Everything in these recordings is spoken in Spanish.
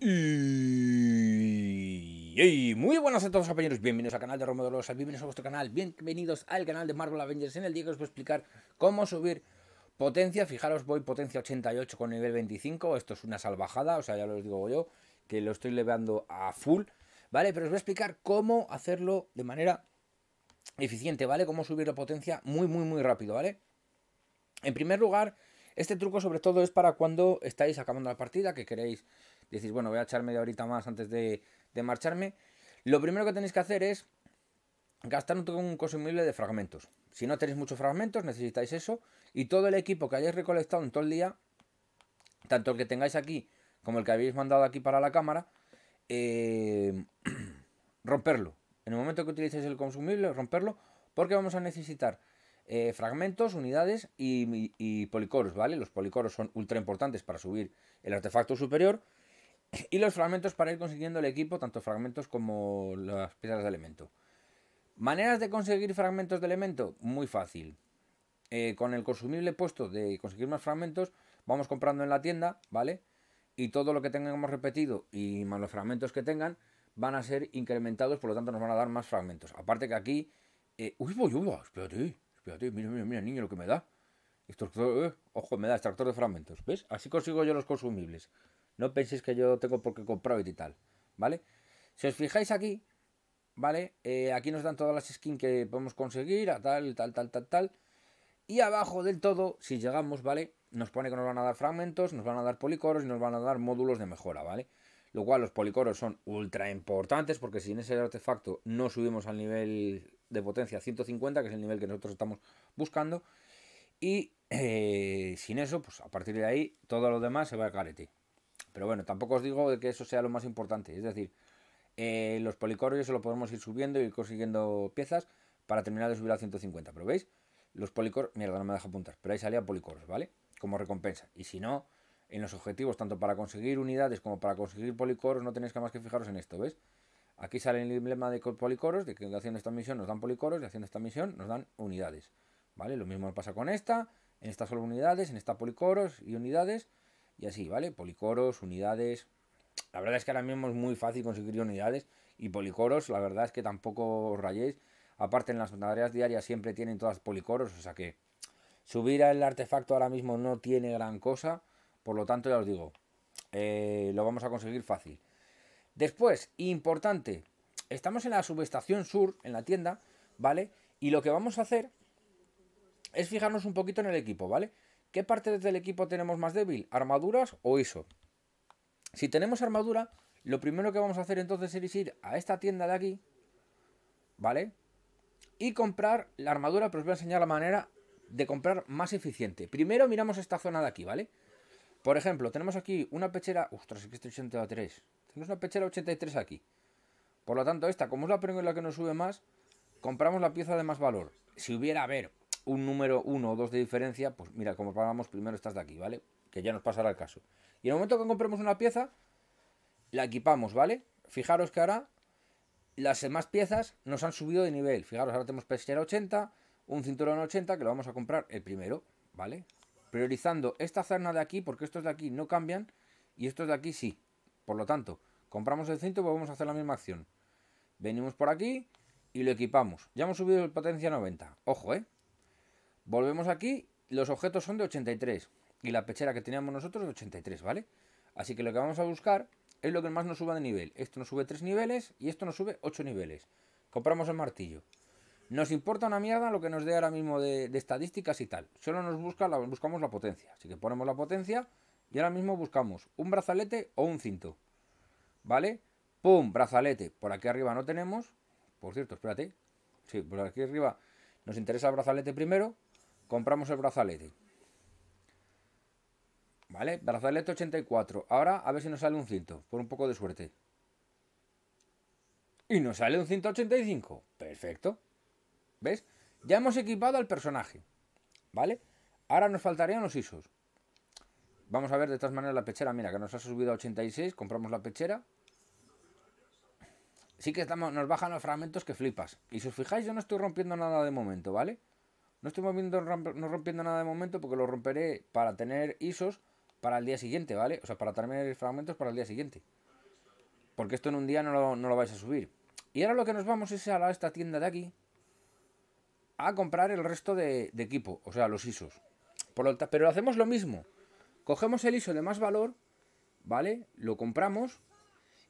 Y... muy buenas a todos compañeros, bienvenidos al canal de Romero. los bienvenidos a vuestro canal, bienvenidos al canal de Marvel Avengers en el día que os voy a explicar cómo subir potencia, fijaros voy potencia 88 con nivel 25, esto es una salvajada, o sea ya lo digo yo, que lo estoy levando a full, ¿vale? Pero os voy a explicar cómo hacerlo de manera eficiente, ¿vale? Cómo subir la potencia muy muy muy rápido, ¿vale? En primer lugar, este truco sobre todo es para cuando estáis acabando la partida, que queréis decís, bueno, voy a echar media horita más antes de, marcharme, lo primero que tenéis que hacer es gastar un, consumible de fragmentos. Si no tenéis muchos fragmentos, necesitáis eso. Y todo el equipo que hayáis recolectado en todo el día, tanto el que tengáis aquí como el que habéis mandado aquí para la cámara, eh, romperlo. En el momento que utilicéis el consumible, romperlo, porque vamos a necesitar eh, fragmentos, unidades y, policoros, ¿vale? Los policoros son ultra importantes para subir el artefacto superior y los fragmentos para ir consiguiendo el equipo, tanto fragmentos como las piezas de elemento. Maneras de conseguir fragmentos de elemento, muy fácil. Eh, con el consumible puesto de conseguir más fragmentos, vamos comprando en la tienda, ¿vale? Y todo lo que tengamos repetido y más los fragmentos que tengan van a ser incrementados, por lo tanto nos van a dar más fragmentos. Aparte que aquí... Uy, eh, uy, voy, espérate, espérate, mira, mira, mira, niño, lo que me da. Extractor, eh, ojo, me da extractor de fragmentos, ¿ves? Así consigo yo los consumibles. No penséis que yo tengo por qué comprar y tal, ¿vale? Si os fijáis aquí, ¿vale? Eh, aquí nos dan todas las skins que podemos conseguir, a tal, tal, tal, tal, tal. Y abajo del todo, si llegamos, ¿vale? Nos pone que nos van a dar fragmentos, nos van a dar policoros y nos van a dar módulos de mejora, ¿vale? Lo cual los policoros son ultra importantes porque sin ese artefacto no subimos al nivel de potencia 150, que es el nivel que nosotros estamos buscando. Y eh, sin eso, pues a partir de ahí, todo lo demás se va a carete, pero bueno, tampoco os digo que eso sea lo más importante. Es decir, eh, los policoros se lo podemos ir subiendo y ir consiguiendo piezas para terminar de subir a 150. Pero veis, los policoros... Mierda, no me deja apuntar. Pero ahí salía policoros, ¿vale? Como recompensa. Y si no, en los objetivos, tanto para conseguir unidades como para conseguir policoros, no tenéis que más que fijaros en esto, ¿ves? Aquí sale el emblema de policoros, de que haciendo esta misión nos dan policoros y haciendo esta misión nos dan unidades. ¿Vale? Lo mismo pasa con esta, en esta solo unidades, en esta policoros y unidades y así, ¿vale? Policoros, unidades. La verdad es que ahora mismo es muy fácil conseguir unidades y policoros, la verdad es que tampoco os rayéis. Aparte en las tareas diarias siempre tienen todas policoros, o sea que subir al artefacto ahora mismo no tiene gran cosa, por lo tanto ya os digo, eh, lo vamos a conseguir fácil. Después, importante, estamos en la subestación sur, en la tienda, ¿vale? Y lo que vamos a hacer es fijarnos un poquito en el equipo, ¿vale? ¿Qué parte del equipo tenemos más débil? ¿Armaduras o ISO? Si tenemos armadura, lo primero que vamos a hacer entonces es ir a esta tienda de aquí, ¿vale? Y comprar la armadura, pero os voy a enseñar la manera de comprar más eficiente. Primero miramos esta zona de aquí, ¿vale? Por ejemplo, tenemos aquí una pechera... Ostras, es que estoy 83. Tenemos una pechera 83 aquí. Por lo tanto, esta, como es la primera que nos sube más, compramos la pieza de más valor. Si hubiera, a ver, un número uno o dos de diferencia, pues mira, como pagamos primero estás de aquí, ¿vale? Que ya nos pasará el caso. Y en el momento que compremos una pieza, la equipamos, ¿vale? Fijaros que ahora las demás piezas nos han subido de nivel. Fijaros, ahora tenemos pechera 80, un cinturón 80 que lo vamos a comprar el primero, ¿vale? Priorizando esta cerna de aquí, porque estos de aquí no cambian y estos de aquí sí. Por lo tanto, compramos el cinturón y vamos a hacer la misma acción. Venimos por aquí y lo equipamos. Ya hemos subido el potencia 90. Ojo, ¿eh? Volvemos aquí, los objetos son de 83 y la pechera que teníamos nosotros de 83, ¿vale? Así que lo que vamos a buscar es lo que más nos suba de nivel. Esto nos sube 3 niveles y esto nos sube 8 niveles. Compramos el martillo. Nos importa una mierda lo que nos dé ahora mismo de, estadísticas y tal. Solo nos busca la, buscamos la potencia. Así que ponemos la potencia y ahora mismo buscamos un brazalete o un cinto. ¿Vale? ¡Pum! Brazalete. Por aquí arriba no tenemos. Por cierto, espérate. Sí, por aquí arriba nos interesa el brazalete primero. Compramos el brazalete. Vale, brazalete 84. Ahora a ver si nos sale un cinto, por un poco de suerte. Y nos sale un 185. Perfecto. ¿Ves? Ya hemos equipado al personaje. ¿Vale? Ahora nos faltarían los ISOs. Vamos a ver de todas maneras la pechera. Mira, que nos ha subido a 86. Compramos la pechera. Sí que estamos, nos bajan los fragmentos que flipas. Y si os fijáis, yo no estoy rompiendo nada de momento, ¿vale? No estoy moviendo, no rompiendo nada de momento porque lo romperé para tener ISOs para el día siguiente, ¿vale? O sea, para tener fragmentos para el día siguiente. Porque esto en un día no lo, vais a subir. Y ahora lo que nos vamos es a esta tienda de aquí a comprar el resto de, equipo, o sea, los ISOs. pero hacemos lo mismo. Cogemos el ISO de más valor, ¿vale? Lo compramos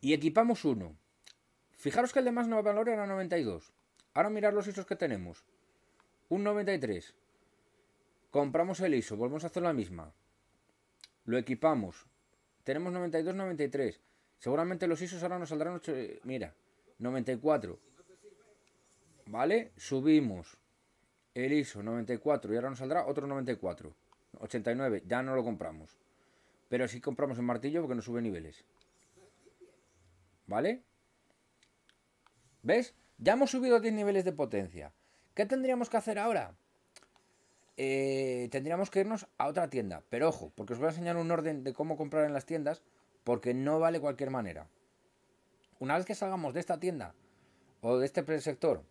y equipamos uno. Fijaros que el de más valor era 92. Ahora mirad los ISOs que tenemos. Un 93 Compramos el ISO, volvemos a hacer la misma. Lo equipamos. Tenemos 92, 93. Seguramente los ISOs ahora nos saldrán eh, mira, 94. ¿Vale? Subimos el ISO 94 y ahora nos saldrá otro 94. 89, ya no lo compramos. Pero sí compramos el martillo porque nos sube niveles. ¿Vale? ¿Ves? Ya hemos subido 10 niveles de potencia. ¿Qué tendríamos que hacer ahora? Eh, tendríamos que irnos a otra tienda. Pero ojo, porque os voy a enseñar un orden de cómo comprar en las tiendas, porque no vale cualquier manera. Una vez que salgamos de esta tienda o de este sector,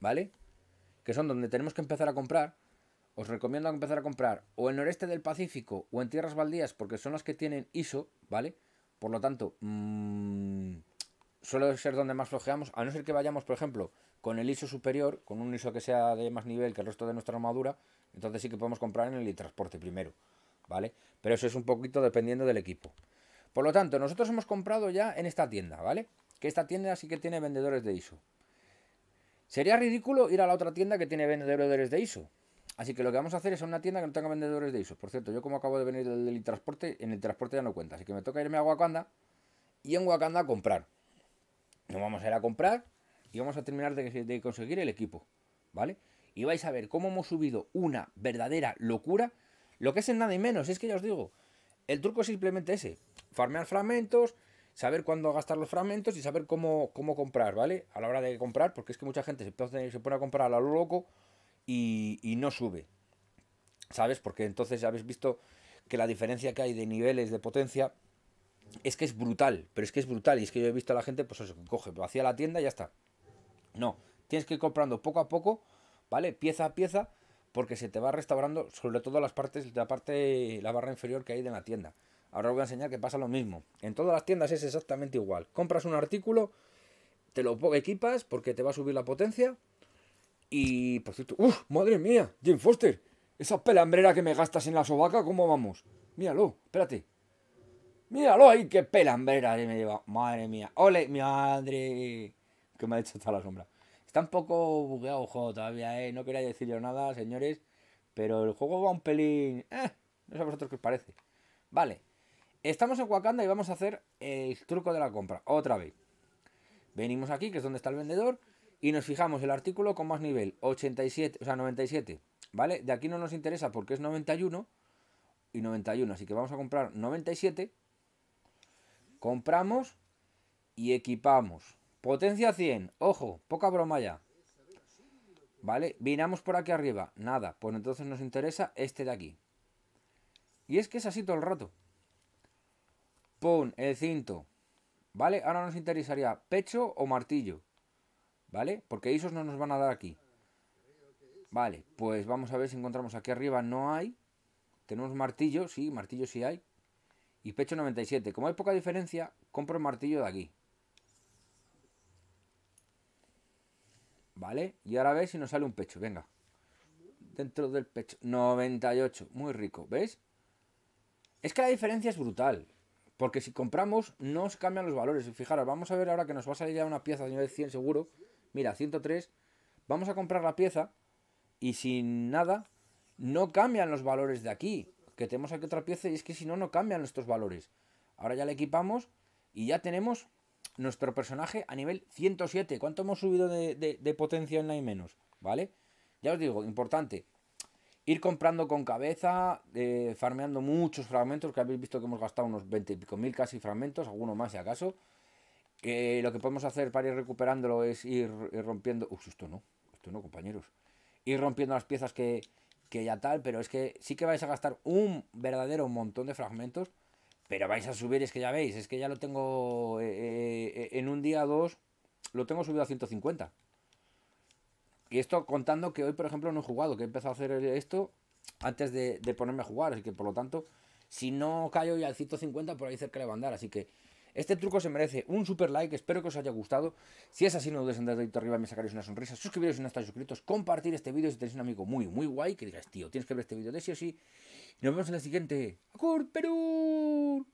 ¿vale? Que son donde tenemos que empezar a comprar. Os recomiendo empezar a comprar o en noreste del Pacífico o en tierras baldías, porque son las que tienen ISO, ¿vale? Por lo tanto, mm, suele ser donde más flojeamos, a no ser que vayamos, por ejemplo, con el ISO superior, con un ISO que sea de más nivel que el resto de nuestra armadura, entonces sí que podemos comprar en el transporte primero, ¿vale? Pero eso es un poquito dependiendo del equipo. Por lo tanto, nosotros hemos comprado ya en esta tienda, ¿vale? Que esta tienda sí que tiene vendedores de ISO. Sería ridículo ir a la otra tienda que tiene vendedores de ISO. Así que lo que vamos a hacer es a una tienda que no tenga vendedores de ISO. Por cierto, yo como acabo de venir del, e transporte, en el transporte ya no cuenta. Así que me toca irme a Wakanda y en Wakanda comprar. Nos vamos a ir a comprar y vamos a terminar de, conseguir el equipo, ¿vale? Y vais a ver cómo hemos subido una verdadera locura. Lo que es en nada y menos, es que ya os digo, el truco es simplemente ese. Farmear fragmentos, saber cuándo gastar los fragmentos y saber cómo, cómo comprar, ¿vale? A la hora de comprar, porque es que mucha gente se, pone a comprar a lo loco y, y no sube. ¿Sabes? Porque entonces habéis visto que la diferencia que hay de niveles de potencia es que es brutal, pero es que es brutal. Y es que yo he visto a la gente, pues eso, coge, hacia la tienda y ya está. No, tienes que ir comprando poco a poco, ¿vale? Pieza a pieza, porque se te va restaurando, sobre todo las partes, la parte, la barra inferior que hay de la tienda. Ahora os voy a enseñar que pasa lo mismo. En todas las tiendas es exactamente igual. Compras un artículo, te lo equipas porque te va a subir la potencia. Y por cierto, ¡Uf! ¡Madre mía! Jim Foster, esa pelambrera que me gastas en la sobaca, ¿cómo vamos? Míralo, espérate, Míralo ahí, qué pelambrera que me lleva. Madre mía. Ole, madre. Que me ha hecho hasta la sombra. Está un poco bugueado el juego todavía, ¿eh? No quería decir nada, señores. Pero el juego va un pelín... Eh, no sé a vosotros qué os parece. Vale. Estamos en Wakanda y vamos a hacer el truco de la compra. Otra vez. Venimos aquí, que es donde está el vendedor. Y nos fijamos el artículo con más nivel. 87, o sea, 97. ¿Vale? De aquí no nos interesa porque es 91 y 91. Así que vamos a comprar 97 Compramos y equipamos. Potencia 100. Ojo, poca broma ya. ¿Vale? Vinamos por aquí arriba. Nada. Pues entonces nos interesa este de aquí. Y es que es así todo el rato. Pon el cinto. ¿Vale? Ahora nos interesaría pecho o martillo. ¿Vale? Porque esos no nos van a dar aquí. Vale, pues vamos a ver si encontramos aquí arriba. No hay. Tenemos martillo, sí, martillo sí hay y pecho 97. Como hay poca diferencia, compro el martillo de aquí. ¿Vale? Y ahora ves si nos sale un pecho, venga. Dentro del pecho, 98, muy rico, ¿ves? Es que la diferencia es brutal. Porque si compramos, no os cambian los valores. Fijaros, vamos a ver ahora que nos va a salir ya una pieza de nivel 100 seguro. Mira, 103. Vamos a comprar la pieza y sin nada, no cambian los valores de aquí que tenemos aquí otra pieza y es que si no, no cambian nuestros valores. Ahora ya le equipamos y ya tenemos nuestro personaje a nivel 107. ¿Cuánto hemos subido de, potencia en la y menos? ¿Vale? Ya os digo, importante. Ir comprando con cabeza, eh, farmeando muchos fragmentos, que habéis visto que hemos gastado unos 20 y pico mil casi fragmentos, alguno más si acaso. lo que podemos hacer para ir recuperándolo es ir, rompiendo... Uy, esto no, esto no, compañeros. Ir rompiendo las piezas que, que ya tal, pero es que sí que vais a gastar un verdadero montón de fragmentos, pero vais a subir, es que ya veis, es que ya lo tengo eh, eh, eh, en un día o dos, lo tengo subido a 150. Y esto contando que hoy, por ejemplo, no he jugado, que he empezado a hacer esto antes de, de ponerme a jugar, así que por lo tanto, si no callo ya al 150, por ahí cerca le va a andar, así que este truco se merece un super like, espero que os haya gustado. Si es así, no dudes en un dedito arriba y me sacaréis una sonrisa. Suscribiros si no estáis suscritos, compartir este vídeo si tenéis un amigo muy, muy guay que digáis, tío, tienes que ver este vídeo de sí o sí. Y nos vemos en la siguiente. ¡Acur Perú!